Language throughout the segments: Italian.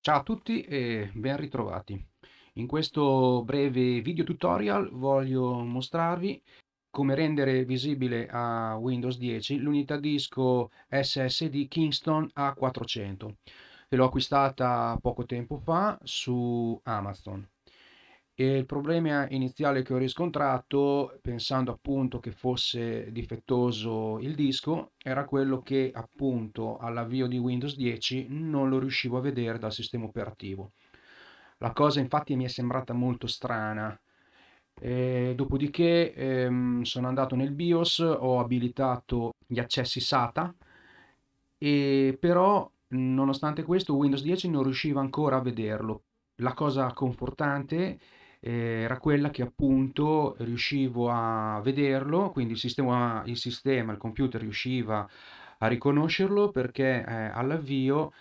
Ciao a tutti e ben ritrovati. In questo breve video tutorial voglio mostrarvi come rendere visibile a Windows 10 l'unità disco SSD Kingston A400. L'ho acquistata poco tempo fa su Amazon. E il problema iniziale che ho riscontrato, pensando appunto che fosse difettoso il disco, era quello che appunto all'avvio di Windows 10 non lo riuscivo a vedere dal sistema operativo. La cosa infatti mi è sembrata molto strana. E dopodiché ehm, sono andato nel BIOS, ho abilitato gli accessi SATA, e però nonostante questo Windows 10 non riusciva ancora a vederlo. La cosa confortante è eh, era quella che appunto riuscivo a vederlo, quindi il sistema, il, sistema, il computer riusciva a riconoscerlo perché eh, all'avvio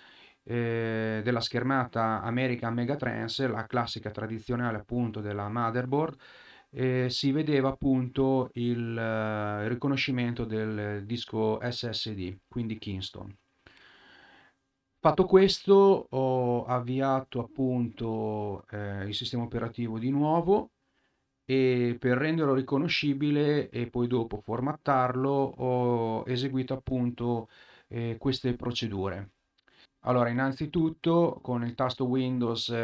eh, della schermata American Megatrans, la classica tradizionale appunto della motherboard, eh, si vedeva appunto il, il eh, riconoscimento del disco SSD, quindi Kingston. Fatto questo ho avviato appunto eh, il sistema operativo di nuovo e per renderlo riconoscibile e poi dopo formattarlo ho eseguito appunto eh, queste procedure. Allora, innanzitutto con il tasto Windows eh,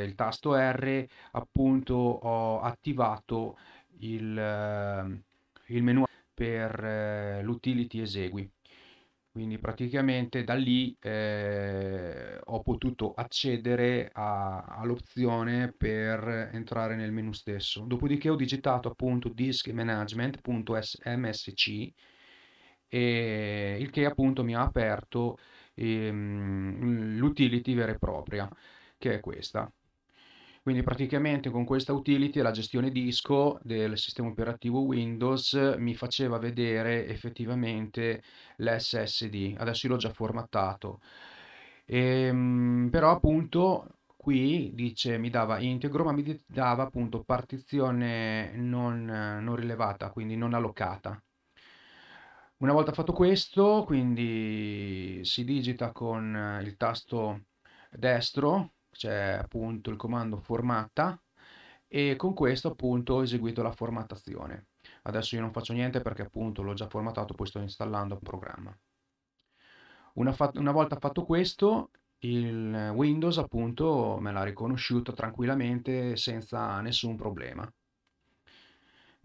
e il tasto R appunto ho attivato il, ehm, il menu per eh, l'utility esegui. Quindi praticamente da lì eh, ho potuto accedere a, all'opzione per entrare nel menu stesso. Dopodiché ho digitato appunto diskmanagement.msc e il che appunto mi ha aperto ehm, l'utility vera e propria, che è questa. Quindi praticamente con questa utility la gestione disco del sistema operativo Windows mi faceva vedere effettivamente l'SSD. Adesso io l'ho già formattato. E, ehm, però appunto qui dice mi dava integro ma mi dava appunto partizione non, non, rilevata quindi non allocata una volta fatto questo quindi si digita con il tasto destro c'è appunto il comando formatta e con questo appunto ho eseguito la formattazione. Adesso io non faccio niente perché appunto l'ho già formattato, poi sto installando il programma. Una, fat una volta fatto questo, il Windows appunto me l'ha riconosciuto tranquillamente senza nessun problema.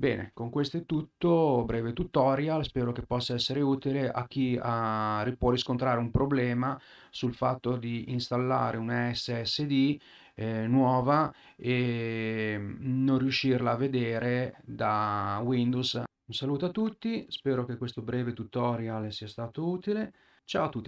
Bene, con questo è tutto, breve tutorial, spero che possa essere utile a chi ha, può riscontrare un problema sul fatto di installare una SSD eh, nuova e mm, non riuscirla a vedere da Windows. Un saluto a tutti, spero che questo breve tutorial sia stato utile, ciao a tutti!